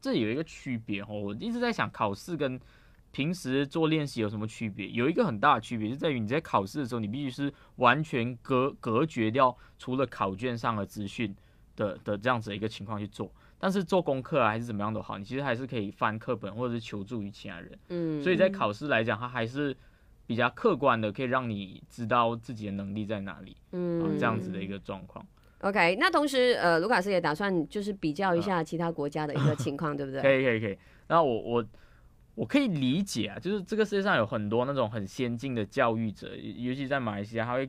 这有一个区别哦，我一直在想考试跟平时做练习有什么区别？有一个很大的区别就在于你在考试的时候，你必须是完全隔隔绝掉除了考卷上的资讯的的这样子的一个情况去做。但是做功课啊还是怎么样都好，你其实还是可以翻课本或者是求助于其他人。嗯，所以在考试来讲，它还是比较客观的，可以让你知道自己的能力在哪里。嗯，这样子的一个状况。OK，那同时，呃，卢卡斯也打算就是比较一下其他国家的一个情况，对不对？可以，可以，可以。那我我我可以理解啊，就是这个世界上有很多那种很先进的教育者，尤其在马来西亚，他会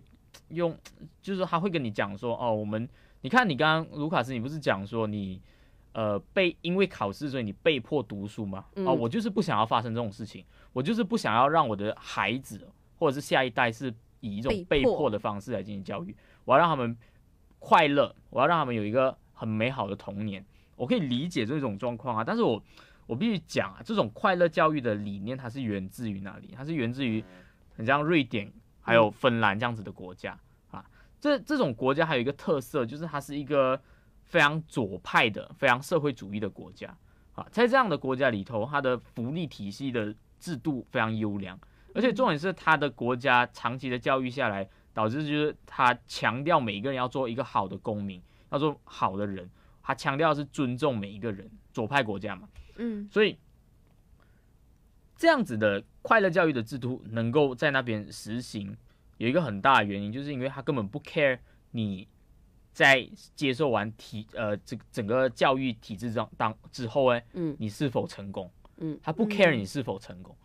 用，就是他会跟你讲说，哦，我们，你看你刚刚卢卡斯，你不是讲说你，呃，被因为考试所以你被迫读书吗？啊，我就是不想要发生这种事情，我就是不想要让我的孩子或者是下一代是以一种被迫的方式来进行教育，我要让他们。快乐，我要让他们有一个很美好的童年。我可以理解这种状况啊，但是我我必须讲啊，这种快乐教育的理念，它是源自于哪里？它是源自于很像瑞典还有芬兰这样子的国家啊。这这种国家还有一个特色，就是它是一个非常左派的、非常社会主义的国家啊。在这样的国家里头，它的福利体系的制度非常优良，而且重点是它的国家长期的教育下来。导致就是他强调每一个人要做一个好的公民，要做好的人。他强调是尊重每一个人。左派国家嘛，嗯，所以这样子的快乐教育的制度能够在那边实行，有一个很大的原因就是因为他根本不 care 你在接受完体呃这整个教育体制当当之后哎，嗯，你是否成功？嗯，他不 care 你是否成功，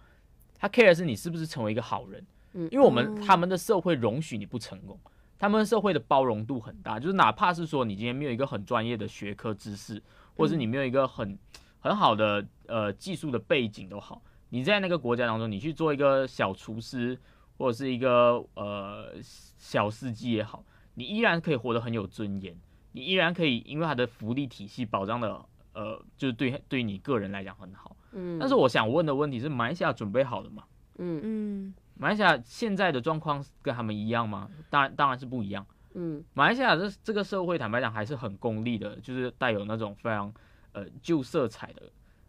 他 care 的是你是不是成为一个好人。嗯，因为我们他们的社会容许你不成功，他们社会的包容度很大，就是哪怕是说你今天没有一个很专业的学科知识，或者是你没有一个很很好的呃技术的背景都好，你在那个国家当中，你去做一个小厨师或者是一个呃小司机也好，你依然可以活得很有尊严，你依然可以，因为他的福利体系保障的呃，就是对对你个人来讲很好。嗯。但是我想问的问题是，马来西亚准备好了吗？嗯嗯。马来西亚现在的状况跟他们一样吗？当然，当然是不一样。嗯，马来西亚这这个社会，坦白讲还是很功利的，就是带有那种非常呃旧色彩的。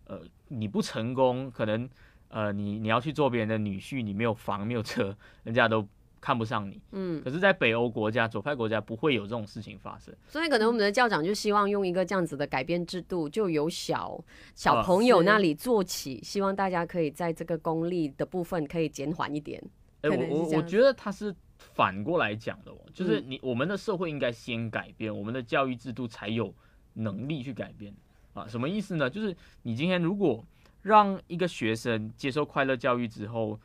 呃，你不成功，可能呃你你要去做别人的女婿，你没有房没有车，人家都。看不上你，嗯，可是，在北欧国家、左派国家不会有这种事情发生，所以可能我们的校长就希望用一个这样子的改变制度，就由小小朋友那里做起，希望大家可以在这个功利的部分可以减缓一点。哎，我我我觉得他是反过来讲的哦，就是你我们的社会应该先改变，我们的教育制度才有能力去改变啊？什么意思呢？就是你今天如果让一个学生接受快乐教育之后，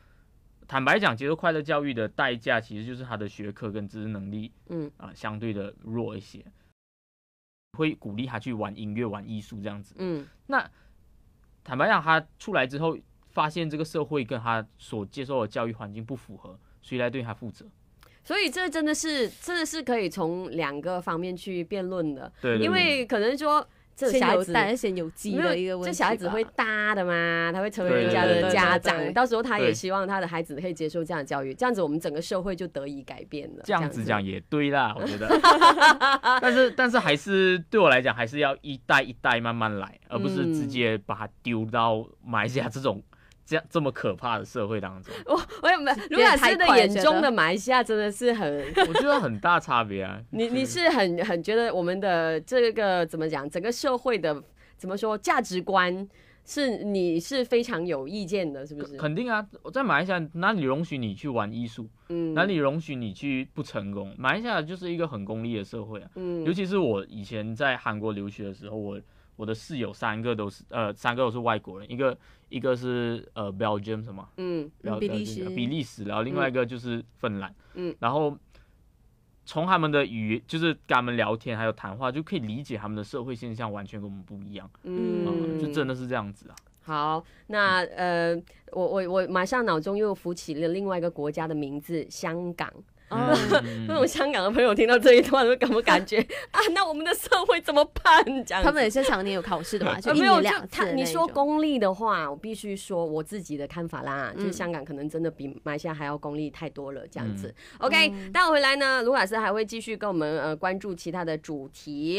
坦白讲，接受快乐教育的代价其实就是他的学科跟知识能力，嗯啊，相对的弱一些。会鼓励他去玩音乐、玩艺术这样子，嗯，那坦白讲，他出来之后发现这个社会跟他所接受的教育环境不符合，谁来对他负责？所以这真的是，真的是可以从两个方面去辩论的，对，因为可能说。这小孩子，有的一个问题。这小孩子会大的嘛？他会成为人家的家长，到时候他也希望他的孩子可以接受这样的教育。这样子，我们整个社会就得以改变了。这样子讲也对啦，我觉得。但是，但是还是对我来讲，还是要一代一代慢慢来，而不是直接把它丢到马来西亚这种。这样这么可怕的社会当中，我我有没有卢老师的眼中的马来西亚真的是很，我觉得很大差别啊。你你是很很觉得我们的这个怎么讲，整个社会的怎么说价值观是你是非常有意见的，是不是？肯定啊！我在马来西亚哪里容许你去玩艺术？嗯，哪里容许你去不成功？马来西亚就是一个很功利的社会啊。嗯，尤其是我以前在韩国留学的时候，我。我的室友三个都是，呃，三个都是外国人，一个一个是呃，Belgium 什么？嗯，比利时，比利时，然后另外一个就是芬兰，嗯，然后从他们的语就是跟他们聊天还有谈话，就可以理解他们的社会现象完全跟我们不一样，嗯，就真的是这样子啊。好，那呃，我我我马上脑中又浮起了另外一个国家的名字——香港。那种香港的朋友听到这一段会感不感觉 啊？那我们的社会怎么办？讲他们也是常年有考试的嘛，就没有就你说公立的话，我必须说我自己的看法啦，就是香港可能真的比马来西亚还要公立太多了，这样子。OK，待会回来呢，卢卡斯还会继续跟我们呃关注其他的主题。